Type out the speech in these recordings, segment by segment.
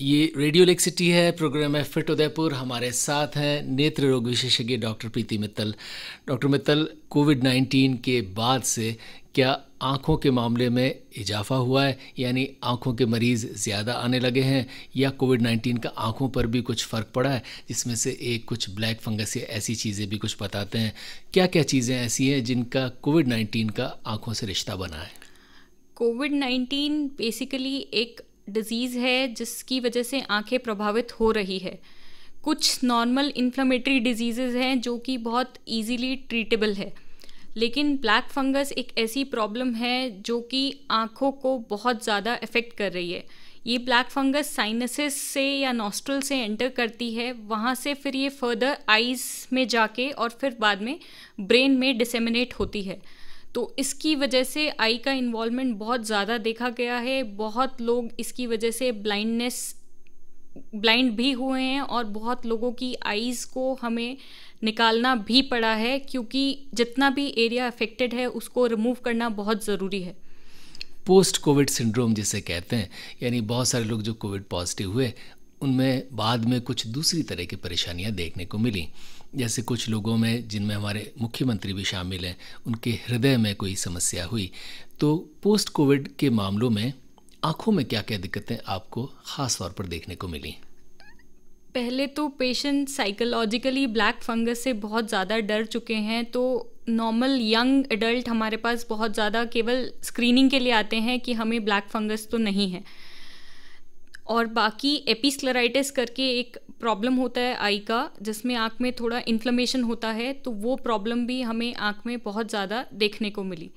ये radio lake city है program है फिट उदयपुर हमारे साथ हैं नेत्र रोग विशेषज्ञ doctor Preeti Mittal doctor Mittal COVID nineteen के बाद से क्या आँखों के मामले में इजाफा हुआ है यानी आँखों के मरीज़ ज़्यादा आने लगे हैं या कोविड नाइन्टीन का आँखों पर भी कुछ फ़र्क पड़ा है जिसमें से एक कुछ ब्लैक फंगस या ऐसी चीज़ें भी कुछ बताते हैं क्या क्या चीज़ें ऐसी हैं जिनका कोविड नाइन्टीन का आँखों से रिश्ता बना है कोविड नाइन्टीन बेसिकली एक डिजीज़ है जिसकी वजह से आंखें प्रभावित हो रही है कुछ नॉर्मल इन्फ्लामेटरी डिजीज़ेज हैं जो कि बहुत इजीली ट्रीटेबल है लेकिन ब्लैक फंगस एक ऐसी प्रॉब्लम है जो कि आँखों को बहुत ज़्यादा इफ़ेक्ट कर रही है ये ब्लैक फंगस साइनसिस से या नॉस्ट्रल से एंटर करती है वहाँ से फिर ये फर्दर आइज़ में जाके और फिर बाद में ब्रेन में डिसेमिनेट होती है तो इसकी वजह से आई का इन्वॉल्वमेंट बहुत ज़्यादा देखा गया है बहुत लोग इसकी वजह से ब्लाइंडनेस ब्लाइंड भी हुए हैं और बहुत लोगों की आईज़ को हमें निकालना भी पड़ा है क्योंकि जितना भी एरिया अफेक्टेड है उसको रिमूव करना बहुत ज़रूरी है पोस्ट कोविड सिंड्रोम जिसे कहते हैं यानी बहुत सारे लोग जो कोविड पॉजिटिव हुए उनमें बाद में कुछ दूसरी तरह की परेशानियां देखने को मिली जैसे कुछ लोगों में जिनमें हमारे मुख्यमंत्री भी शामिल हैं उनके हृदय में कोई समस्या हुई तो पोस्ट कोविड के मामलों में आँखों में क्या क्या दिक्कतें आपको ख़ास तौर पर देखने को मिली पहले तो पेशेंट साइकोलॉजिकली ब्लैक फंगस से बहुत ज़्यादा डर चुके हैं तो नॉर्मल यंग एडल्ट हमारे पास बहुत ज़्यादा केवल स्क्रीनिंग के लिए आते हैं कि हमें ब्लैक फंगस तो नहीं है और बाकी एपिस्क्लराइटिस करके एक प्रॉब्लम होता है आई का जिसमें आँख में थोड़ा इन्फ्लमेशन होता है तो वो प्रॉब्लम भी हमें आँख में बहुत ज़्यादा देखने को मिली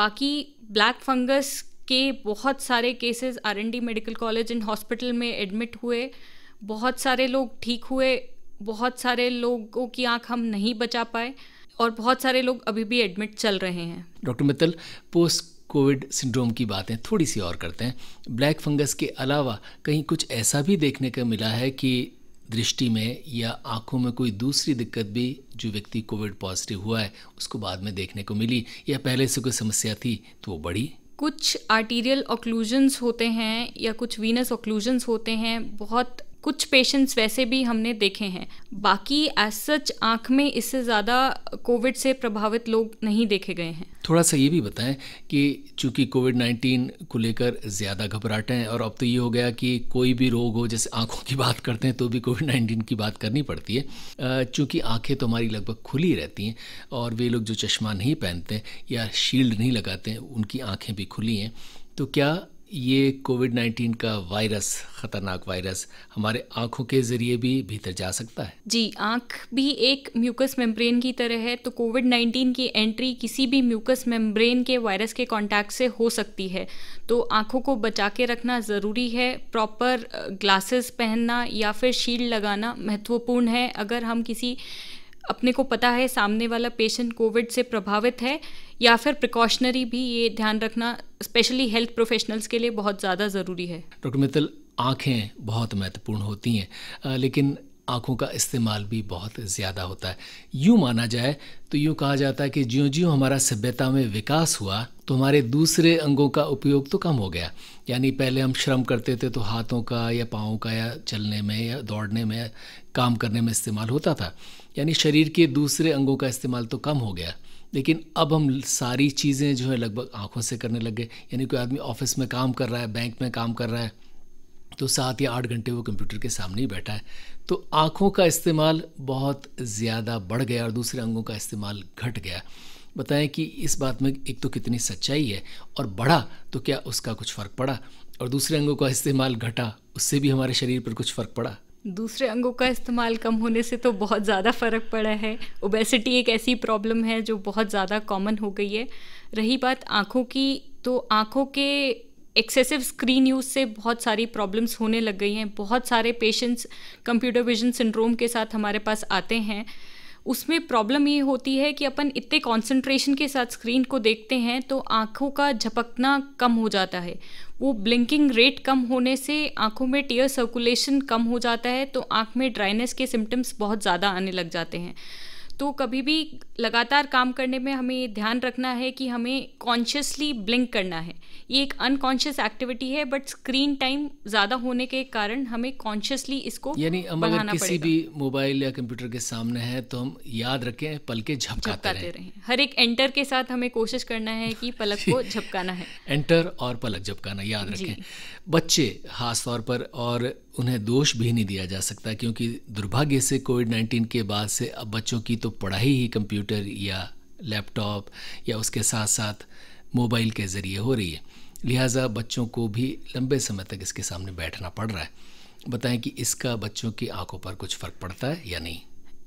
बाकी ब्लैक फंगस के बहुत सारे cases D medical college and hospital में एडमिट हुए बहुत सारे लोग ठीक हुए बहुत सारे लोगों की आँख हम नहीं बचा पाए और बहुत सारे लोग अभी भी एडमिट चल रहे हैं doctor Mittal post COVID syndrome की बातें थोड़ी सी और करते हैं ब्लैक फंगस के अलावा कहीं कुछ ऐसा भी देखने को मिला है कि दृष्टि में या आंखों में कोई दूसरी दिक्कत भी जो व्यक्ति कोविड पॉजिटिव हुआ है उसको बाद में देखने को मिली या पहले से कोई समस्या थी तो वो बढ़ी कुछ आर्टीरियल ऑक्लूजन्स होते हैं या कुछ वीनस ऑक्लूजन्स होते हैं बहुत कुछ पेशेंट्स वैसे भी हमने देखे हैं बाकी एज सच आँख में इससे ज़्यादा कोविड से प्रभावित लोग नहीं देखे गए हैं थोड़ा सा ये भी बताएं कि चूंकि कोविड 19 को लेकर ज़्यादा घबराहटें और अब तो ये हो गया कि कोई भी रोग हो जैसे आँखों की बात करते हैं तो भी कोविड 19 की बात करनी पड़ती है चूँकि आँखें तो हमारी लगभग खुली रहती हैं और वे लोग जो चश्मा नहीं पहनते या शील्ड नहीं लगाते उनकी आँखें भी खुली हैं तो क्या ये कोविड नाइन्टीन का वायरस खतरनाक वायरस हमारे आंखों के जरिए भी भीतर जा सकता है जी आंख भी एक म्यूकस मेम्ब्रेन की तरह है तो कोविड नाइन्टीन की एंट्री किसी भी म्यूकस मेम्ब्रेन के वायरस के कांटेक्ट से हो सकती है तो आंखों को बचा के रखना ज़रूरी है प्रॉपर ग्लासेस पहनना या फिर शील्ड लगाना महत्वपूर्ण है अगर हम किसी अपने को पता है सामने वाला पेशेंट कोविड से प्रभावित है या फिर प्रिकॉशनरी भी ये ध्यान रखना स्पेशली हेल्थ प्रोफेशनल्स के लिए बहुत ज़्यादा ज़रूरी है डॉक्टर मित्तल आँखें बहुत महत्वपूर्ण होती हैं लेकिन आँखों का इस्तेमाल भी बहुत ज़्यादा होता है यूँ माना जाए तो यूँ कहा जाता है कि ज्यों ज्यों हमारा सभ्यता में विकास हुआ तो हमारे दूसरे अंगों का उपयोग तो कम हो गया यानी पहले हम श्रम करते थे तो हाथों का या पाँव का या चलने में या दौड़ने में काम करने में इस्तेमाल होता था यानी शरीर के दूसरे अंगों का इस्तेमाल तो कम हो गया लेकिन अब हम सारी चीज़ें जो है लगभग आँखों से करने लग गए यानी कोई आदमी ऑफिस में काम कर रहा है बैंक में काम कर रहा है तो सात या आठ घंटे वो कंप्यूटर के सामने ही बैठा है तो आँखों का इस्तेमाल बहुत ज़्यादा बढ़ गया और दूसरे अंगों का इस्तेमाल घट गया बताएं कि इस बात में एक तो कितनी सच्चाई है और बढ़ा तो क्या उसका कुछ फ़र्क पड़ा और दूसरे अंगों का इस्तेमाल घटा उससे भी हमारे शरीर पर कुछ फ़र्क पड़ा दूसरे अंगों का इस्तेमाल कम होने से तो बहुत ज़्यादा फ़र्क पड़ा है ओबेसिटी एक ऐसी प्रॉब्लम है जो बहुत ज़्यादा कॉमन हो गई है रही बात आँखों की तो आँखों के एक्सेसिव स्क्रीन यूज़ से बहुत सारी प्रॉब्लम्स होने लग गई हैं बहुत सारे पेशेंट्स कंप्यूटर विजन सिंड्रोम के साथ हमारे पास आते हैं उसमें प्रॉब्लम ये होती है कि अपन इतने कंसंट्रेशन के साथ स्क्रीन को देखते हैं तो आँखों का झपकना कम हो जाता है वो ब्लिंकिंग रेट कम होने से आँखों में टीयर सर्कुलेशन कम हो जाता है तो आँख में ड्राइनेस के सिम्टम्स बहुत ज़्यादा आने लग जाते हैं तो कभी भी लगातार काम करने में हमें ध्यान रखना है कि हमें कॉन्शियसली ब्लिंक करना है ये एक अनकॉन्शियस एक्टिविटी है बट स्क्रीन टाइम ज़्यादा होने के कारण हमें कॉन्शियसली इसको यानी अगर किसी भी मोबाइल या कंप्यूटर के सामने है तो हम याद रखें पल के झपकाते रहें रहे। हर एक एंटर के साथ हमें कोशिश करना है कि पलक को झपकाना है एंटर और पलक झपकाना याद रखें बच्चे खासतौर पर और उन्हें दोष भी नहीं दिया जा सकता क्योंकि दुर्भाग्य से कोविड 19 के बाद से अब बच्चों की तो पढ़ाई ही कंप्यूटर या लैपटॉप या उसके साथ साथ मोबाइल के ज़रिए हो रही है लिहाजा बच्चों को भी लंबे समय तक इसके सामने बैठना पड़ रहा है बताएं कि इसका बच्चों की आंखों पर कुछ फ़र्क पड़ता है या नहीं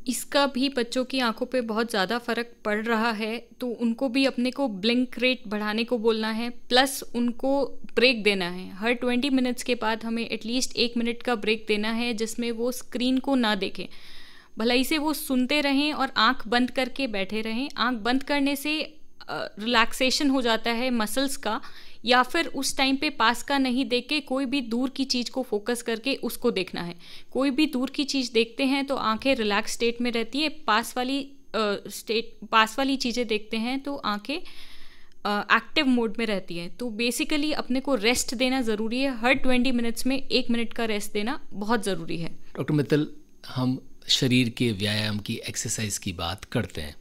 इसका भी बच्चों की आंखों पे बहुत ज़्यादा फ़र्क पड़ रहा है तो उनको भी अपने को ब्लिंक रेट बढ़ाने को बोलना है प्लस उनको ब्रेक देना है हर 20 मिनट्स के बाद हमें एटलीस्ट एक मिनट का ब्रेक देना है जिसमें वो स्क्रीन को ना देखें भलाई से वो सुनते रहें और आंख बंद करके बैठे रहें आंख बंद करने से रिलैक्सेशन हो जाता है मसल्स का या फिर उस टाइम पे पास का नहीं देख के कोई भी दूर की चीज़ को फोकस करके उसको देखना है कोई भी दूर की चीज़ देखते हैं तो आंखें रिलैक्स स्टेट में रहती है पास वाली स्टेट पास वाली चीज़ें देखते हैं तो आंखें एक्टिव मोड में रहती है तो बेसिकली अपने को रेस्ट देना ज़रूरी है हर ट्वेंटी मिनट्स में एक मिनट का रेस्ट देना बहुत ज़रूरी है डॉक्टर मित्तल हम शरीर के व्यायाम की एक्सरसाइज की बात करते हैं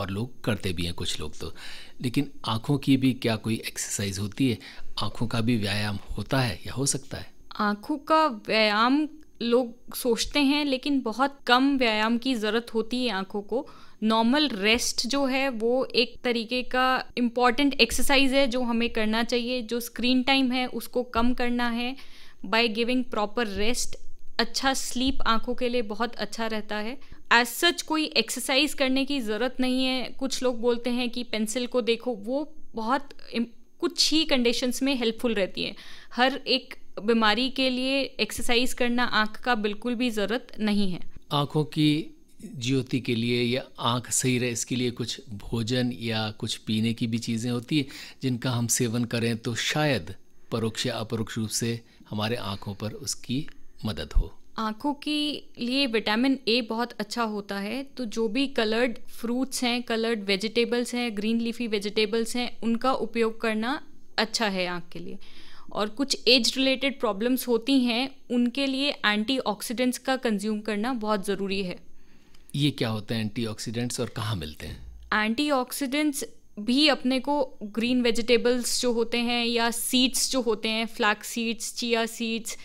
और लोग करते भी हैं कुछ लोग तो लेकिन आँखों की भी क्या कोई एक्सरसाइज होती है आँखों का भी व्यायाम होता है या हो सकता है आँखों का व्यायाम लोग सोचते हैं लेकिन बहुत कम व्यायाम की ज़रूरत होती है आँखों को नॉर्मल रेस्ट जो है वो एक तरीके का इम्पॉर्टेंट एक्सरसाइज है जो हमें करना चाहिए जो स्क्रीन टाइम है उसको कम करना है बाय गिविंग प्रॉपर रेस्ट अच्छा स्लीप आंखों के लिए बहुत अच्छा रहता है एज सच कोई एक्सरसाइज करने की ज़रूरत नहीं है कुछ लोग बोलते हैं कि पेंसिल को देखो वो बहुत कुछ ही कंडीशंस में हेल्पफुल रहती है हर एक बीमारी के लिए एक्सरसाइज करना आँख का बिल्कुल भी ज़रूरत नहीं है आँखों की ज्योति के लिए या आँख सही रहे इसके लिए कुछ भोजन या कुछ पीने की भी चीज़ें होती है जिनका हम सेवन करें तो शायद परोक्ष या अपरोक्ष रूप से हमारे आँखों पर उसकी मदद हो आँखों के लिए विटामिन ए बहुत अच्छा होता है तो जो भी कलर्ड फ्रूट्स हैं कलर्ड वेजिटेबल्स हैं ग्रीन लीफी वेजिटेबल्स हैं उनका उपयोग करना अच्छा है आँख के लिए और कुछ एज रिलेटेड प्रॉब्लम्स होती हैं उनके लिए एंटीऑक्सीडेंट्स का कंज्यूम करना बहुत ज़रूरी है ये क्या होते हैं एंटीऑक्सीडेंट्स और कहाँ मिलते हैं एंटीऑक्सीडेंट्स भी अपने को ग्रीन वेजिटेबल्स जो होते हैं या सीड्स जो होते हैं flax seeds chia seeds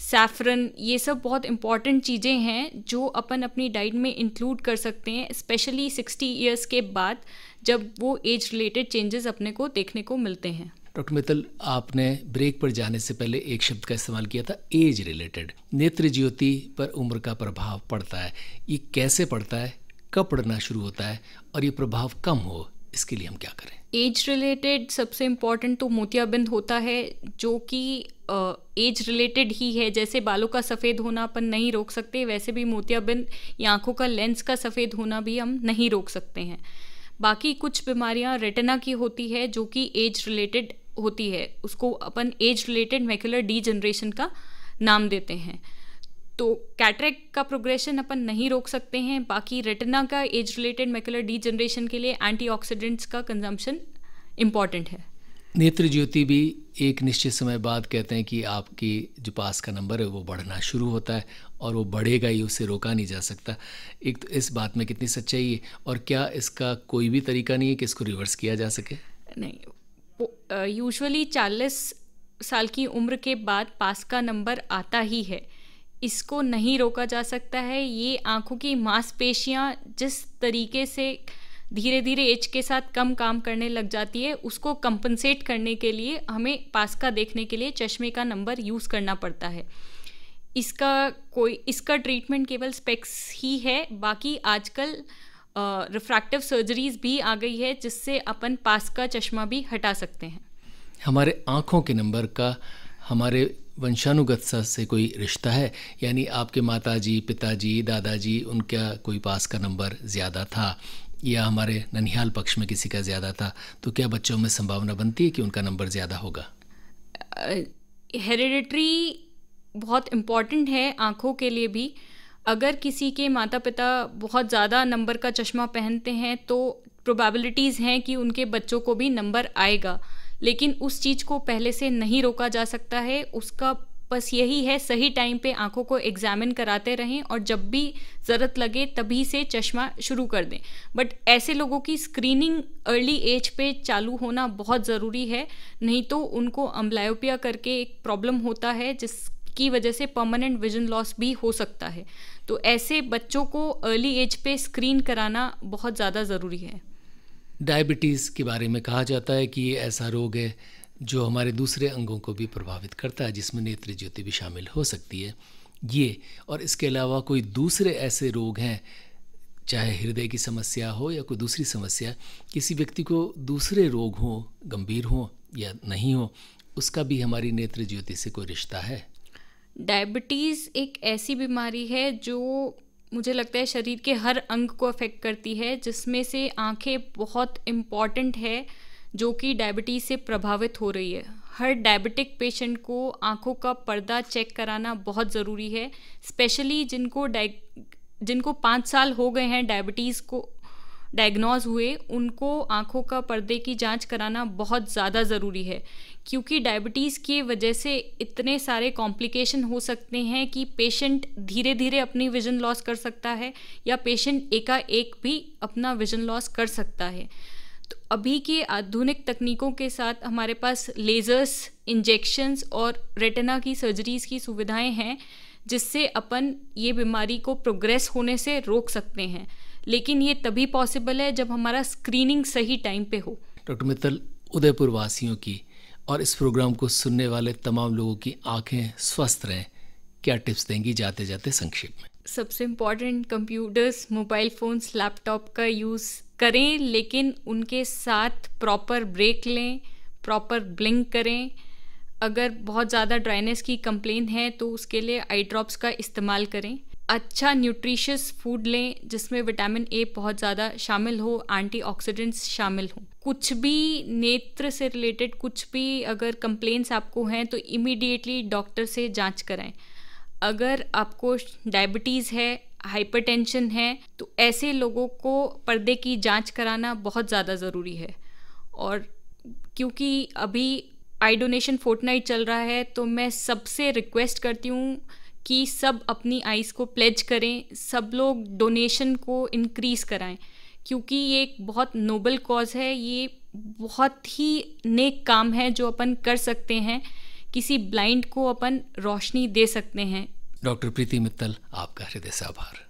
saffron ये सब बहुत इंपॉर्टेंट चीज़ें हैं जो अपन अपनी डाइट में इंक्लूड कर सकते हैं स्पेशली सिक्सटी ईयर्स के बाद जब वो एज रिलेटेड चेंजेस अपने को देखने को मिलते हैं डॉक्टर मित्तल आपने ब्रेक पर जाने से पहले एक शब्द का इस्तेमाल किया था एज रिलेटेड नेत्र ज्योति पर उम्र का प्रभाव पड़ता है ये कैसे पड़ता है कब पड़ना शुरू होता है और ये प्रभाव कम हो इसके लिए हम क्या करें एज रिलेटेड सबसे इम्पॉर्टेंट तो मोतियाबिंद होता है जो कि एज रिलेटेड ही है जैसे बालों का सफ़ेद होना अपन नहीं रोक सकते वैसे भी मोतियाबिंद या आँखों का लेंस का सफ़ेद होना भी हम नहीं रोक सकते हैं बाकी कुछ बीमारियां रेटना की होती है जो कि एज रिलेटेड होती है उसको अपन age related macular degeneration का नाम देते हैं तो कैटरेक का प्रोग्रेशन अपन नहीं रोक सकते हैं बाकी रेटिना का एज रिलेटेड मेकुलर डीजनरेशन के लिए एंटीऑक्सीडेंट्स का कंजम्पशन इम्पॉर्टेंट है नेत्र ज्योति भी एक निश्चित समय बाद कहते हैं कि आपकी जो पास का नंबर है वो बढ़ना शुरू होता है और वो बढ़ेगा ही उसे रोका नहीं जा सकता एक तो इस बात में कितनी सच्चाई है और क्या इसका कोई भी तरीका नहीं है कि इसको रिवर्स किया जा सके नहीं यूजुअली चालीस साल की उम्र के बाद पास का नंबर आता ही है इसको नहीं रोका जा सकता है ये आँखों की मांसपेशियाँ जिस तरीके से धीरे धीरे एज के साथ कम काम करने लग जाती है उसको कंपनसेट करने के लिए हमें पास का देखने के लिए चश्मे का नंबर यूज़ करना पड़ता है इसका कोई इसका ट्रीटमेंट केवल स्पेक्स ही है बाकी आजकल रिफ्रैक्टिव सर्जरीज भी आ गई है जिससे अपन पास का चश्मा भी हटा सकते हैं हमारे आँखों के नंबर का हमारे वंशानुगतता से कोई रिश्ता है यानी आपके माताजी पिताजी दादाजी उनका कोई पास का नंबर ज़्यादा था या हमारे ननिहाल पक्ष में किसी का ज़्यादा था तो क्या बच्चों में संभावना बनती है कि उनका नंबर ज़्यादा होगा हेरिडिटरी बहुत इम्पॉर्टेंट है आँखों के लिए भी अगर किसी के माता पिता बहुत ज़्यादा नंबर का चश्मा पहनते हैं तो प्रोबेबिलिटीज़ हैं कि उनके बच्चों को भी नंबर आएगा लेकिन उस चीज़ को पहले से नहीं रोका जा सकता है उसका बस यही है सही टाइम पे आंखों को एग्जामिन कराते रहें और जब भी ज़रूरत लगे तभी से चश्मा शुरू कर दें बट ऐसे लोगों की स्क्रीनिंग अर्ली एज पे चालू होना बहुत ज़रूरी है नहीं तो उनको अम्बलायोपिया करके एक प्रॉब्लम होता है जिसकी वजह से परमानेंट विजन लॉस भी हो सकता है तो ऐसे बच्चों को अर्ली एज पे स्क्रीन कराना बहुत ज़्यादा ज़रूरी है डायबिटीज़ के बारे में कहा जाता है कि ये ऐसा रोग है जो हमारे दूसरे अंगों को भी प्रभावित करता है जिसमें नेत्र ज्योति भी शामिल हो सकती है ये और इसके अलावा कोई दूसरे ऐसे रोग हैं चाहे हृदय की समस्या हो या कोई दूसरी समस्या किसी व्यक्ति को दूसरे रोग हो गंभीर हो या नहीं हो उसका भी हमारी नेत्र ज्योति से कोई रिश्ता है डायबिटीज़ एक ऐसी बीमारी है जो मुझे लगता है शरीर के हर अंग को अफेक्ट करती है जिसमें से आंखें बहुत इम्पॉर्टेंट है जो कि डायबिटीज़ से प्रभावित हो रही है हर डायबिटिक पेशेंट को आंखों का पर्दा चेक कराना बहुत ज़रूरी है स्पेशली जिनको डाय जिनको पाँच साल हो गए हैं डायबिटीज़ को डायग्नोज हुए उनको आँखों का पर्दे की जांच कराना बहुत ज़्यादा ज़रूरी है क्योंकि डायबिटीज़ की वजह से इतने सारे कॉम्प्लिकेशन हो सकते हैं कि पेशेंट धीरे धीरे अपनी विज़न लॉस कर सकता है या पेशेंट एकाएक भी अपना विज़न लॉस कर सकता है तो अभी के आधुनिक तकनीकों के साथ हमारे पास लेज़र्स इंजेक्शंस और रेटिना की सर्जरीज़ की सुविधाएं हैं जिससे अपन ये बीमारी को प्रोग्रेस होने से रोक सकते हैं लेकिन ये तभी पॉसिबल है जब हमारा स्क्रीनिंग सही टाइम पे हो डॉक्टर मित्तल उदयपुर वासियों की और इस प्रोग्राम को सुनने वाले तमाम लोगों की आंखें स्वस्थ रहें क्या टिप्स देंगी जाते जाते संक्षेप में सबसे important computers mobile phones laptop का यूज़ करें लेकिन उनके साथ प्रॉपर ब्रेक लें प्रॉपर ब्लिंक करें अगर बहुत ज़्यादा ड्राइनेस की कंप्लेन है तो उसके लिए आई ड्रॉप्स का इस्तेमाल करें अच्छा न्यूट्रिशियस फूड लें जिसमें विटामिन ए बहुत ज़्यादा शामिल हो एंटीऑक्सीडेंट्स शामिल हो कुछ भी नेत्र से रिलेटेड कुछ भी अगर कंप्लेंट्स आपको हैं तो इमीडिएटली डॉक्टर से जांच कराएं अगर आपको डायबिटीज़ है हाइपरटेंशन है तो ऐसे लोगों को पर्दे की जांच कराना बहुत ज़्यादा ज़रूरी है और क्योंकि अभी आई डोनेशन फोर्टनाइट चल रहा है तो मैं सबसे रिक्वेस्ट करती हूँ कि सब अपनी आइज़ को प्लेज करें सब लोग डोनेशन को इनक्रीज़ कराएं क्योंकि ये एक बहुत नोबल कॉज है ये बहुत ही नेक काम है जो अपन कर सकते हैं किसी ब्लाइंड को अपन रोशनी दे सकते हैं डॉक्टर प्रीति मित्तल आपका हृदय से आभार